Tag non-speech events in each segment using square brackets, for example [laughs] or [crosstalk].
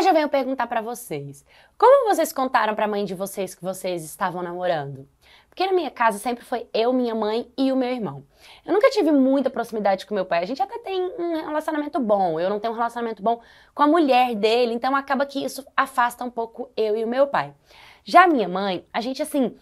Hoje eu venho perguntar para vocês: como vocês contaram para a mãe de vocês que vocês estavam namorando? Porque na minha casa sempre foi eu, minha mãe e o meu irmão. Eu nunca tive muita proximidade com meu pai. A gente até tem um relacionamento bom. Eu não tenho um relacionamento bom com a mulher dele, então acaba que isso afasta um pouco eu e o meu pai. Já minha mãe, a gente assim,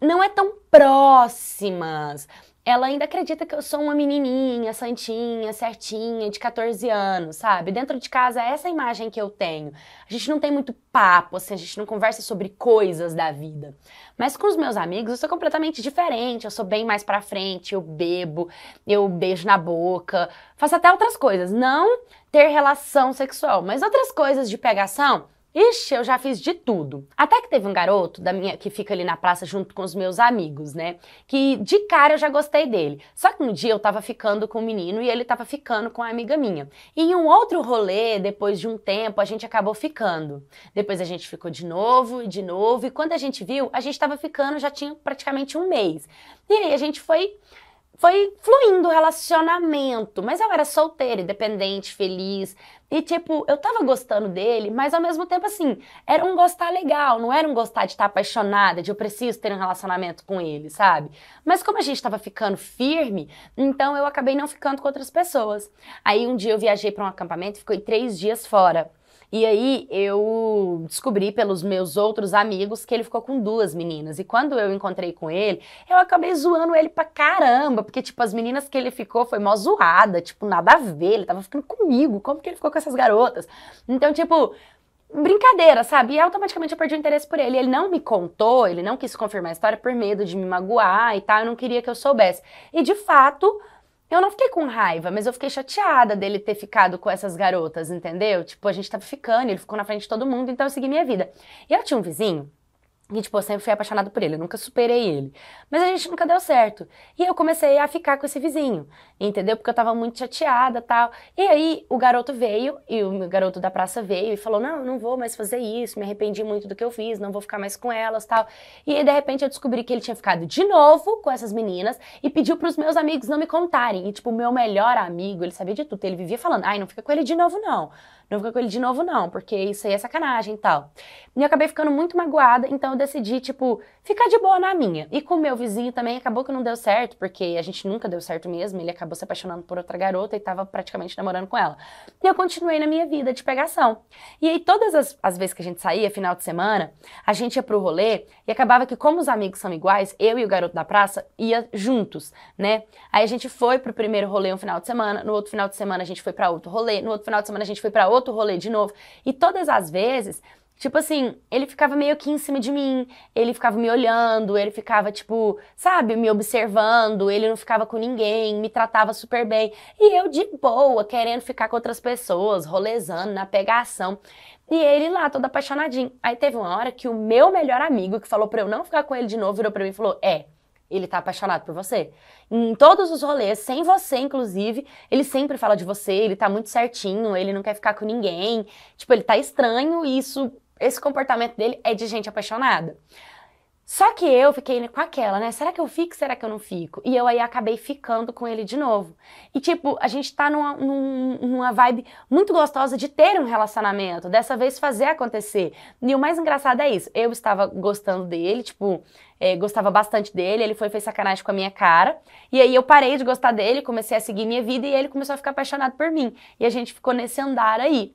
não é tão próximas ela ainda acredita que eu sou uma menininha, santinha, certinha, de 14 anos, sabe? Dentro de casa, essa é imagem que eu tenho. A gente não tem muito papo, assim, a gente não conversa sobre coisas da vida. Mas com os meus amigos, eu sou completamente diferente, eu sou bem mais pra frente, eu bebo, eu beijo na boca, faço até outras coisas. Não ter relação sexual, mas outras coisas de pegação, Ixi, eu já fiz de tudo. Até que teve um garoto da minha que fica ali na praça junto com os meus amigos, né? Que de cara eu já gostei dele. Só que um dia eu tava ficando com um menino e ele tava ficando com a amiga minha. E em um outro rolê, depois de um tempo, a gente acabou ficando. Depois a gente ficou de novo e de novo. E quando a gente viu, a gente tava ficando já tinha praticamente um mês. E aí a gente foi foi fluindo o relacionamento, mas eu era solteira, independente, feliz. E tipo, eu tava gostando dele, mas ao mesmo tempo assim, era um gostar legal, não era um gostar de estar tá apaixonada, de eu preciso ter um relacionamento com ele, sabe? Mas como a gente tava ficando firme, então eu acabei não ficando com outras pessoas. Aí um dia eu viajei para um acampamento, e fiquei três dias fora. E aí eu descobri pelos meus outros amigos que ele ficou com duas meninas. E quando eu encontrei com ele, eu acabei zoando ele pra caramba, porque tipo as meninas que ele ficou foi mó zoada, tipo nada a ver, ele tava ficando comigo, como que ele ficou com essas garotas? Então, tipo, brincadeira, sabe? E automaticamente eu perdi o interesse por ele. Ele não me contou, ele não quis confirmar a história por medo de me magoar e tal, eu não queria que eu soubesse. E de fato, eu não fiquei com raiva, mas eu fiquei chateada dele ter ficado com essas garotas, entendeu? Tipo, a gente tava ficando, ele ficou na frente de todo mundo, então eu segui minha vida. E eu tinha um vizinho e, tipo, eu sempre fui apaixonado por ele, eu nunca superei ele. Mas a gente nunca deu certo. E eu comecei a ficar com esse vizinho, entendeu? Porque eu tava muito chateada tal. E aí o garoto veio, e o garoto da praça veio e falou: Não, não vou mais fazer isso, me arrependi muito do que eu fiz, não vou ficar mais com elas tal. E aí, de repente eu descobri que ele tinha ficado de novo com essas meninas e pediu pros meus amigos não me contarem. E, tipo, o meu melhor amigo, ele sabia de tudo. Ele vivia falando: Ai, não fica com ele de novo, não não ficar com ele de novo, não, porque isso aí é sacanagem e tal. E eu acabei ficando muito magoada, então eu decidi, tipo, ficar de boa na minha. E com o meu vizinho também acabou que não deu certo, porque a gente nunca deu certo mesmo, ele acabou se apaixonando por outra garota e tava praticamente namorando com ela. E eu continuei na minha vida de pegação. E aí, todas as, as vezes que a gente saía, final de semana, a gente ia pro rolê e acabava que, como os amigos são iguais, eu e o garoto da praça ia juntos, né? Aí a gente foi pro primeiro rolê um final de semana, no outro final de semana a gente foi para outro rolê, no outro final de semana a gente foi para outro outro rolê de novo. E todas as vezes, tipo assim, ele ficava meio que em cima de mim, ele ficava me olhando, ele ficava, tipo, sabe, me observando, ele não ficava com ninguém, me tratava super bem. E eu de boa, querendo ficar com outras pessoas, rolezando na pegação. E ele lá, todo apaixonadinho. Aí teve uma hora que o meu melhor amigo, que falou pra eu não ficar com ele de novo, virou pra mim e falou: É. Ele tá apaixonado por você. Em todos os rolês, sem você, inclusive, ele sempre fala de você, ele tá muito certinho, ele não quer ficar com ninguém. Tipo, ele tá estranho e isso, esse comportamento dele é de gente apaixonada. Só que eu fiquei com aquela, né? Será que eu fico? Será que eu não fico? E eu aí acabei ficando com ele de novo. E tipo, a gente tá numa, numa vibe muito gostosa de ter um relacionamento, dessa vez fazer acontecer. E o mais engraçado é isso. Eu estava gostando dele, tipo, é, gostava bastante dele, ele foi fez sacanagem com a minha cara. E aí eu parei de gostar dele, comecei a seguir minha vida e ele começou a ficar apaixonado por mim. E a gente ficou nesse andar aí.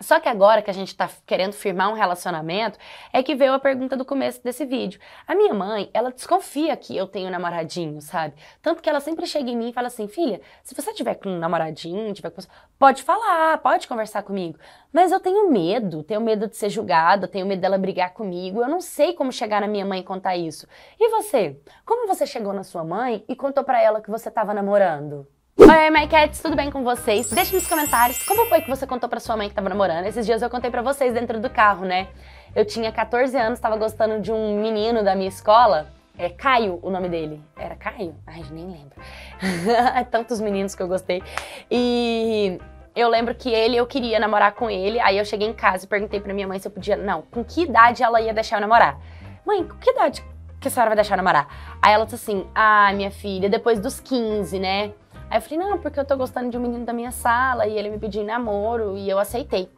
Só que agora que a gente está querendo firmar um relacionamento, é que veio a pergunta do começo desse vídeo. A minha mãe, ela desconfia que eu tenho namoradinho, sabe? Tanto que ela sempre chega em mim e fala assim: filha, se você tiver com um namoradinho, tiver com... pode falar, pode conversar comigo. Mas eu tenho medo, tenho medo de ser julgada, tenho medo dela brigar comigo. Eu não sei como chegar na minha mãe e contar isso. E você? Como você chegou na sua mãe e contou para ela que você estava namorando? Oi, my cats, tudo bem com vocês? Deixe nos comentários como foi que você contou pra sua mãe que tava namorando. Esses dias eu contei pra vocês dentro do carro, né? Eu tinha 14 anos, tava gostando de um menino da minha escola. É Caio o nome dele. Era Caio? Ai, nem lembro. [laughs] É tantos meninos que eu gostei. E eu lembro que ele, eu queria namorar com ele. Aí eu cheguei em casa e perguntei pra minha mãe se eu podia. Não, com que idade ela ia deixar eu namorar? Mãe, com que idade que a senhora vai deixar eu namorar? Aí ela disse assim: Ah, minha filha, depois dos 15, né? Aí eu falei, não, porque eu tô gostando de um menino da minha sala e ele me pediu namoro e eu aceitei.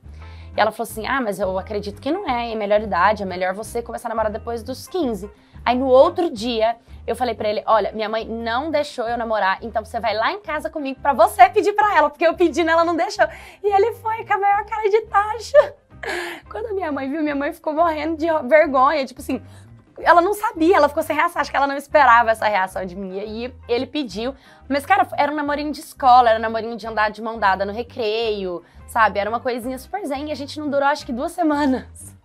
E ela falou assim: Ah, mas eu acredito que não é, é melhor idade, é melhor você começar a namorar depois dos 15. Aí no outro dia, eu falei para ele: Olha, minha mãe não deixou eu namorar, então você vai lá em casa comigo para você pedir para ela, porque eu pedi, ela não deixou. E ele foi com a maior cara de tacho. [laughs] Quando a minha mãe viu, minha mãe ficou morrendo de vergonha, tipo assim, ela não sabia, ela ficou sem reação, acho que ela não esperava essa reação de mim. E ele pediu, mas cara, era um namorinho de escola, era um namorinho de andar de mão dada no recreio, sabe? Era uma coisinha super zen e a gente não durou acho que duas semanas.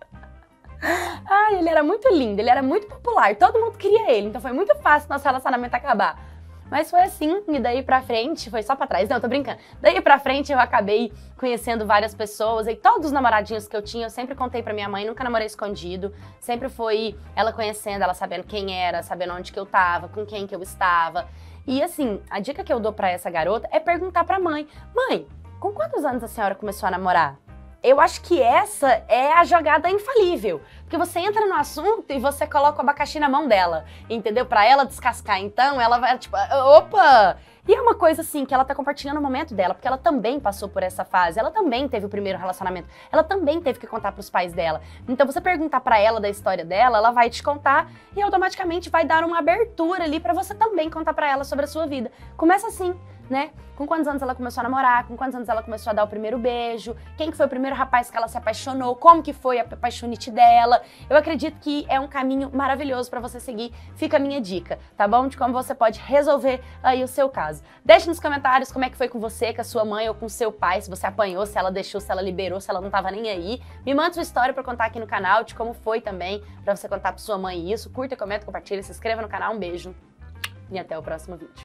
[laughs] Ai, ele era muito lindo, ele era muito popular, todo mundo queria ele, então foi muito fácil nosso relacionamento acabar. Mas foi assim, e daí pra frente, foi só pra trás, não, tô brincando. Daí pra frente eu acabei conhecendo várias pessoas e todos os namoradinhos que eu tinha, eu sempre contei pra minha mãe, nunca namorei escondido. Sempre foi ela conhecendo, ela sabendo quem era, sabendo onde que eu tava, com quem que eu estava. E assim, a dica que eu dou para essa garota é perguntar pra mãe: mãe, com quantos anos a senhora começou a namorar? eu acho que essa é a jogada infalível. Porque você entra no assunto e você coloca o abacaxi na mão dela, entendeu? Para ela descascar, então ela vai tipo, ah, opa! E é uma coisa assim que ela tá compartilhando o momento dela, porque ela também passou por essa fase, ela também teve o primeiro relacionamento, ela também teve que contar para os pais dela. Então você perguntar para ela da história dela, ela vai te contar e automaticamente vai dar uma abertura ali para você também contar para ela sobre a sua vida. Começa assim né? Com quantos anos ela começou a namorar, com quantos anos ela começou a dar o primeiro beijo, quem que foi o primeiro rapaz que ela se apaixonou, como que foi a paixonite dela. Eu acredito que é um caminho maravilhoso para você seguir. Fica a minha dica, tá bom? De como você pode resolver aí o seu caso. Deixe nos comentários como é que foi com você, com a sua mãe ou com seu pai, se você apanhou, se ela deixou, se ela liberou, se ela não tava nem aí. Me manda sua história para contar aqui no canal, de como foi também, para você contar para sua mãe isso. Curta, comenta, compartilha, se inscreva no canal. Um beijo e até o próximo vídeo.